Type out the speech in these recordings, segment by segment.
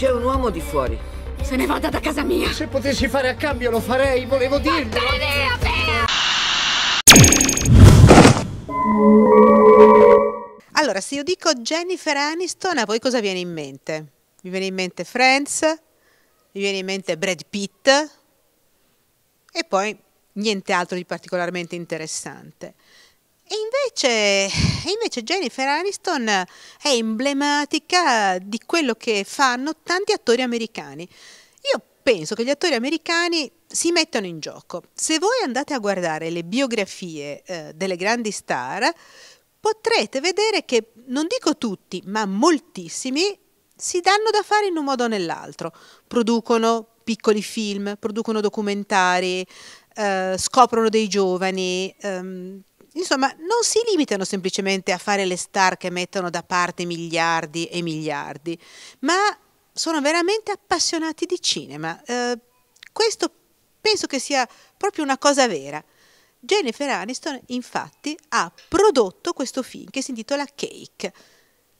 C'è un uomo di fuori. Se ne vada da casa mia. Se potessi fare a cambio lo farei, volevo dirlo. Via, via! Allora, se io dico Jennifer Aniston, a voi cosa viene in mente? Mi viene in mente Friends, mi viene in mente Brad Pitt e poi niente altro di particolarmente interessante. E invece, invece, Jennifer Aniston è emblematica di quello che fanno tanti attori americani. Io penso che gli attori americani si mettano in gioco. Se voi andate a guardare le biografie eh, delle grandi star, potrete vedere che, non dico tutti, ma moltissimi, si danno da fare in un modo o nell'altro. Producono piccoli film, producono documentari, eh, scoprono dei giovani. Ehm, insomma, non si limitano semplicemente a fare le star che mettono da parte miliardi e miliardi, ma sono veramente appassionati di cinema. Eh, questo penso che sia proprio una cosa vera. Jennifer Aniston, infatti, ha prodotto questo film che si intitola Cake.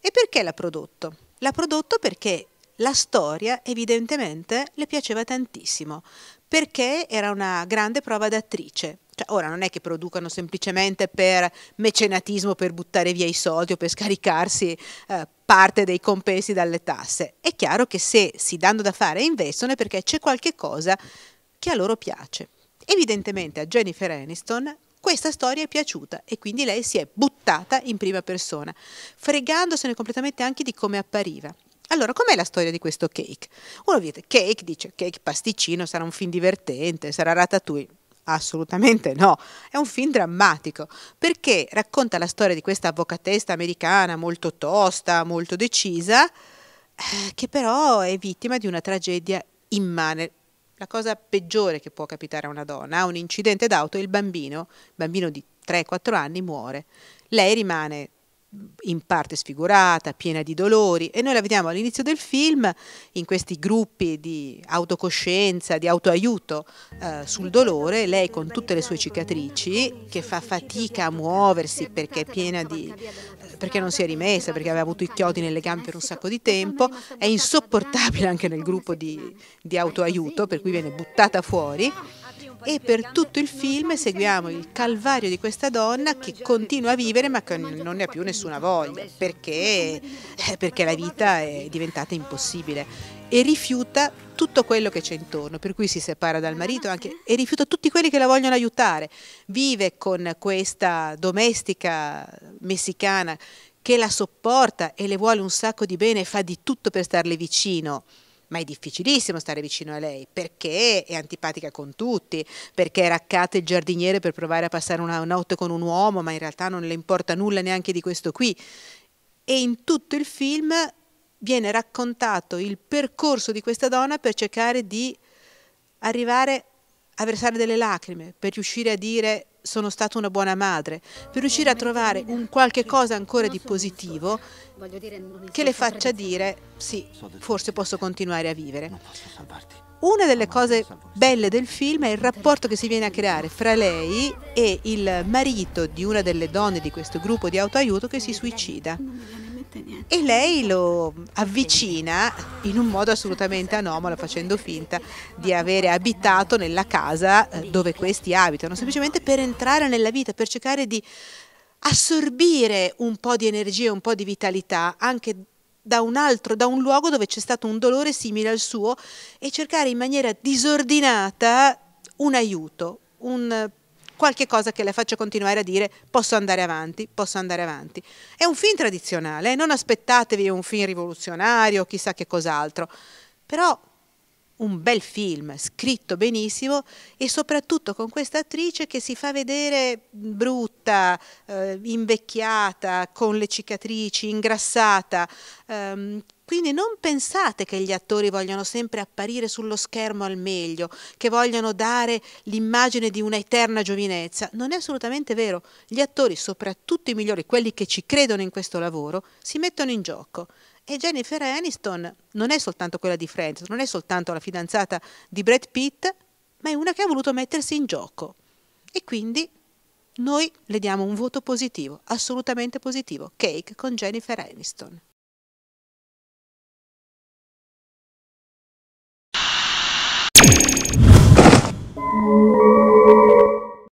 E perché l'ha prodotto? L'ha prodotto perché la storia evidentemente le piaceva tantissimo perché era una grande prova d'attrice. Cioè, ora non è che producano semplicemente per mecenatismo, per buttare via i soldi o per scaricarsi eh, parte dei compensi dalle tasse. È chiaro che se si danno da fare e investono è perché c'è qualche cosa che a loro piace. Evidentemente a Jennifer Aniston questa storia è piaciuta e quindi lei si è buttata in prima persona, fregandosene completamente anche di come appariva. Allora, com'è la storia di questo cake? Uno dice, cake, dice, cake pasticcino, sarà un film divertente, sarà ratatouille. Assolutamente no, è un film drammatico perché racconta la storia di questa avvocatessa americana molto tosta, molto decisa, eh, che però è vittima di una tragedia immane. La cosa peggiore che può capitare a una donna, ha un incidente d'auto e il bambino, bambino di 3-4 anni, muore. Lei rimane in parte sfigurata, piena di dolori e noi la vediamo all'inizio del film in questi gruppi di autocoscienza, di autoaiuto eh, sul dolore, lei con tutte le sue cicatrici che fa fatica a muoversi perché è piena di perché non si è rimessa, perché aveva avuto i chiodi nelle gambe per un sacco di tempo, è insopportabile anche nel gruppo di, di autoaiuto, per cui viene buttata fuori e per tutto il film seguiamo il calvario di questa donna che continua a vivere ma che non ne ha più nessuna voglia perché, eh, perché la vita è diventata impossibile e rifiuta tutto quello che c'è intorno, per cui si separa dal marito anche, e rifiuta tutti quelli che la vogliono aiutare. Vive con questa domestica messicana che la sopporta e le vuole un sacco di bene e fa di tutto per starle vicino ma è difficilissimo stare vicino a lei perché è antipatica con tutti, perché raccatta il giardiniere per provare a passare una notte con un uomo, ma in realtà non le importa nulla neanche di questo qui. E in tutto il film viene raccontato il percorso di questa donna per cercare di arrivare a versare delle lacrime per riuscire a dire sono stata una buona madre, per riuscire a trovare un qualche cosa ancora di positivo che le faccia dire sì, forse posso continuare a vivere. Una delle cose belle del film è il rapporto che si viene a creare fra lei e il marito di una delle donne di questo gruppo di autoaiuto che si suicida niente, niente. E lei lo avvicina in un modo assolutamente anomalo, facendo finta di avere abitato nella casa eh, dove questi abitano, semplicemente per entrare nella vita, per cercare di assorbire un po' di energia, un po' di vitalità anche da un altro, da un luogo dove c'è stato un dolore simile al suo e cercare in maniera disordinata un aiuto, un qualche cosa che la faccia continuare a dire posso andare avanti, posso andare avanti. È un film tradizionale, non aspettatevi un film rivoluzionario, chissà che cos'altro, però un bel film, scritto benissimo e soprattutto con questa attrice che si fa vedere brutta, eh, invecchiata, con le cicatrici, ingrassata, ehm, quindi non pensate che gli attori vogliano sempre apparire sullo schermo al meglio, che vogliono dare l'immagine di una eterna giovinezza. Non è assolutamente vero. Gli attori, soprattutto i migliori, quelli che ci credono in questo lavoro, si mettono in gioco. E Jennifer Aniston non è soltanto quella di Friends, non è soltanto la fidanzata di Brad Pitt, ma è una che ha voluto mettersi in gioco. E quindi noi le diamo un voto positivo, assolutamente positivo. Cake con Jennifer Aniston. Música